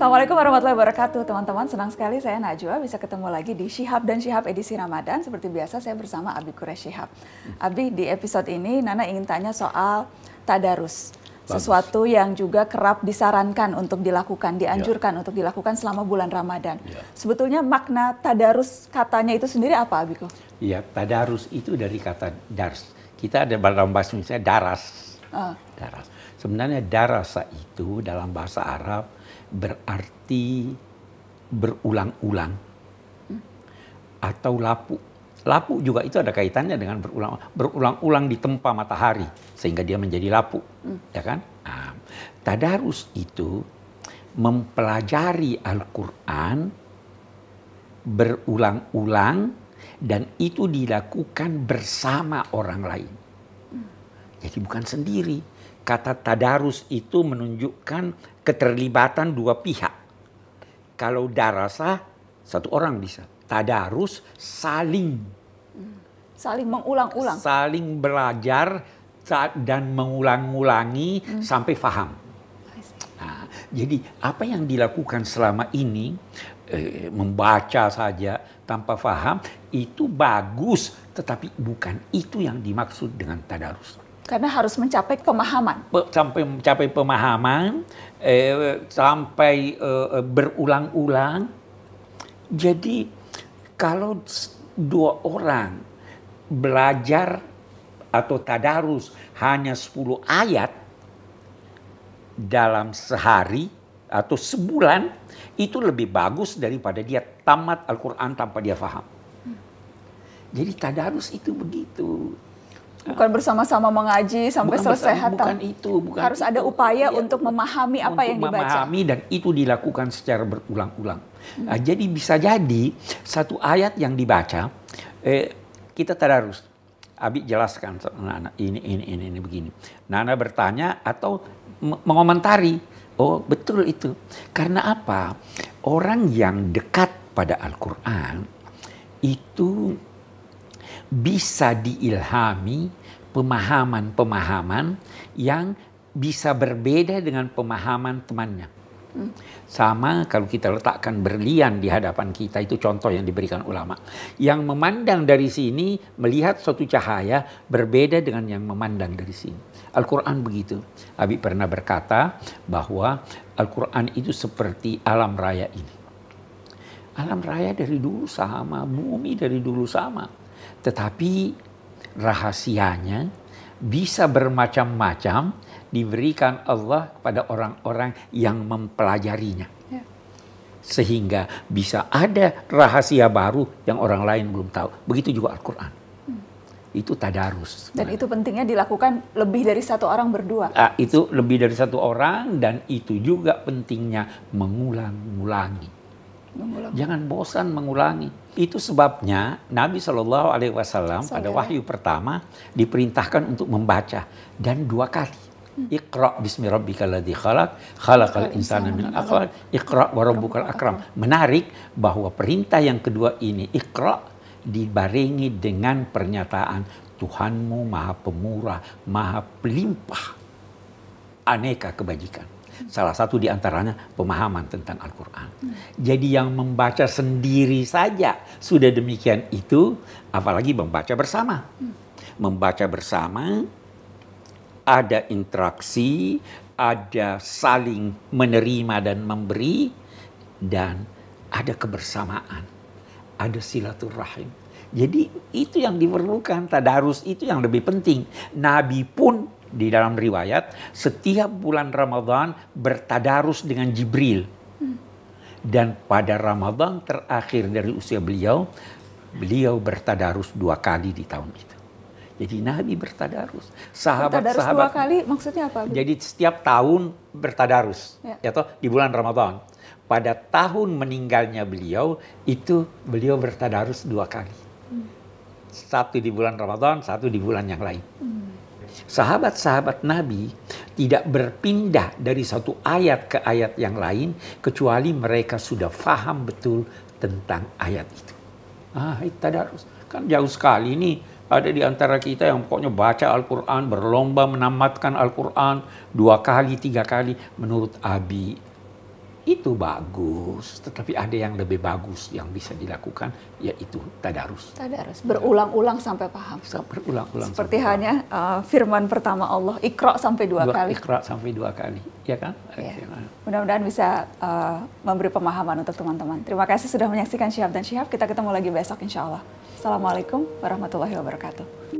Assalamualaikum warahmatullahi wabarakatuh teman-teman senang sekali saya Najwa bisa ketemu lagi di Shihab dan Shihab edisi Ramadan seperti biasa saya bersama Abi Kure Shihab. Abi di episode ini Nana ingin tanya soal tadarus sesuatu yang juga kerap disarankan untuk dilakukan, ya. dianjurkan ya. untuk dilakukan selama bulan Ramadan. Ya. Sebetulnya makna tadarus katanya itu sendiri apa, Abi Abiko? Iya, tadarus itu dari kata dars. Kita ada dalam bahasa Indonesia daras. Uh. Daras. Sebenarnya darasa itu dalam bahasa Arab berarti berulang-ulang atau lapu. Lapu juga itu ada kaitannya dengan berulang berulang-ulang tempat matahari sehingga dia menjadi lapu, hmm. ya kan? Nah, tadarus itu mempelajari Al-Qur'an berulang-ulang dan itu dilakukan bersama orang lain. Jadi bukan sendiri. Kata tadarus itu menunjukkan keterlibatan dua pihak. Kalau darasa satu orang bisa. Tadarus saling saling mengulang-ulang. Saling belajar dan mengulang-ulangi hmm. sampai paham. Nah, jadi apa yang dilakukan selama ini eh, membaca saja tanpa paham itu bagus, tetapi bukan itu yang dimaksud dengan tadarus. Karena harus mencapai pemahaman. Sampai mencapai pemahaman, eh, sampai eh, eh berulang-ulang. Jadi kalau dua orang belajar atau tadarus hanya 10 ayat dalam sehari atau sebulan itu lebih bagus daripada dia tamat Al-Quran tanpa dia faham. Hmm. Jadi tadarus itu begitu bukan bersama-sama mengaji sampai bukan selesai bersama, Bukan itu, bukan. Harus itu. ada upaya ya, untuk memahami apa yang dibaca. memahami dan itu dilakukan secara berulang-ulang. Hmm. Nah, jadi bisa jadi satu ayat yang dibaca eh, kita tadarus. Abi jelaskan Nana ini ini ini ini begini. Nana bertanya atau mengomentari. Oh, betul itu. Karena apa? Orang yang dekat pada Al-Qur'an itu bisa diilhami pemahaman-pemahaman yang bisa berbeda dengan pemahaman temannya. Sama kalau kita letakkan berlian di hadapan kita itu contoh yang diberikan ulama. Yang memandang dari sini melihat suatu cahaya berbeda dengan yang memandang dari sini. Al-Quran begitu. Abi pernah berkata bahwa Al-Quran itu seperti alam raya ini. Alam raya dari dulu sama, bumi dari dulu sama. Tetapi rahasianya bisa bermacam-macam diberikan Allah kepada orang-orang yang mempelajarinya. Ya. Sehingga bisa ada rahasia baru yang orang lain belum tahu. Begitu juga Al-Quran. Hmm. Itu tadarus. Dan itu pentingnya dilakukan lebih dari satu orang berdua. Nah, itu lebih dari satu orang dan itu juga pentingnya mengulang-ulangi mengulang. Jangan bosan mengulangi. Itu sebabnya Nabi Shallallahu Alaihi Wasallam pada wahyu pertama diperintahkan untuk membaca dan dua kali. Hmm. Iqra bismi rabbikalladzi khalaq, khalaqal insana min akhlaq, iqra wa rabbukal akram. Menarik bahwa perintah yang kedua ini iqra dibarengi dengan pernyataan Tuhanmu maha pemurah, maha pelimpah aneka kebajikan. Salah satu di antaranya pemahaman tentang Al-Quran. Hmm. Jadi yang membaca sendiri saja sudah demikian itu, apalagi membaca bersama. Hmm. Membaca bersama ada interaksi, ada saling menerima dan memberi, dan ada kebersamaan, ada silaturahim. Jadi itu yang diperlukan, tadarus itu yang lebih penting. Nabi pun di dalam riwayat setiap bulan Ramadan bertadarus dengan Jibril. Dan pada Ramadan terakhir dari usia beliau, beliau bertadarus dua kali di tahun itu. Jadi Nabi bertadarus. Sahabat, bertadarus sahabat, dua kali maksudnya apa? Jadi setiap tahun bertadarus, ya. atau ya di bulan Ramadan. Pada tahun meninggalnya beliau, itu beliau bertadarus dua kali. Hmm. Satu di bulan Ramadan, satu di bulan yang lain. Hmm sahabat-sahabat Nabi tidak berpindah dari satu ayat ke ayat yang lain kecuali mereka sudah faham betul tentang ayat itu. Ah, itu harus Kan jauh sekali ini ada di antara kita yang pokoknya baca Al-Quran, berlomba menamatkan Al-Quran dua kali, tiga kali. Menurut Abi, itu bagus, tetapi ada yang lebih bagus yang bisa dilakukan, yaitu tadarus. Tadarus, berulang-ulang sampai paham. Berulang-ulang. Seperti halnya uh, firman pertama Allah, ikra sampai dua, dua kali. Ikra sampai dua kali, ya kan? Ya. Mudah-mudahan bisa uh, memberi pemahaman untuk teman-teman. Terima kasih sudah menyaksikan Syihab dan Syihab. Kita ketemu lagi besok insya Allah. Assalamualaikum warahmatullahi wabarakatuh.